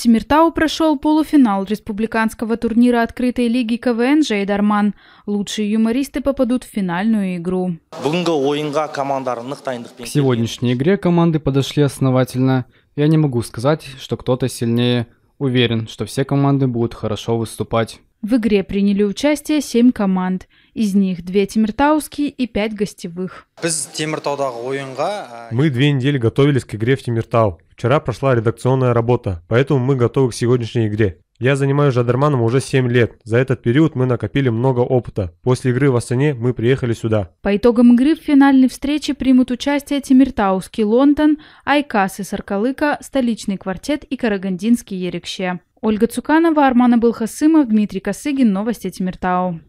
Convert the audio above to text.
Тимиртау прошел полуфинал республиканского турнира открытой лиги КВН «Жейдарман». Лучшие юмористы попадут в финальную игру. К сегодняшней игре команды подошли основательно. Я не могу сказать, что кто-то сильнее – Уверен, что все команды будут хорошо выступать. В игре приняли участие 7 команд. Из них 2 тимиртауские и 5 гостевых. А, мы две недели готовились к игре в Тимиртау. Вчера прошла редакционная работа, поэтому мы готовы к сегодняшней игре. Я занимаюсь жадерманом уже 7 лет. За этот период мы накопили много опыта. После игры в Астане мы приехали сюда. По итогам игры в финальной встрече примут участие Тимиртауский Лондон, Айкас и Саркалыка, столичный квартет и карагандинский ерекще. Ольга Цуканова, Арман Былхасымов, Дмитрий Косыгин. Новости Тимиртау.